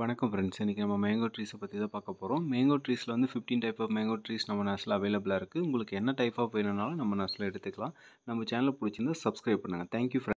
வணக்கம் ஃப்ரெண்ட்ஸ் இன்றைக்கி நம்ம மேங்கோ ட்ரீஸை பற்றி தான் பார்க்க போகிறோம் மேங்கோ ட்ரீஸில் வந்து fifteen type of mango trees நம்ம நர்ஸில் அவைலபிளாக இருக்குது உங்களுக்கு என்ன டைப் ஆஃப் வேணும்னாலும் நம்ம நர்ஸில் எடுத்துக்கலாம் நம்ம சேனலை பிடிச்சிருந்தா சப்ஸ்கிரைப் பண்ணுங்கள் தேங்க்யூ ஃப்ரெண்ட்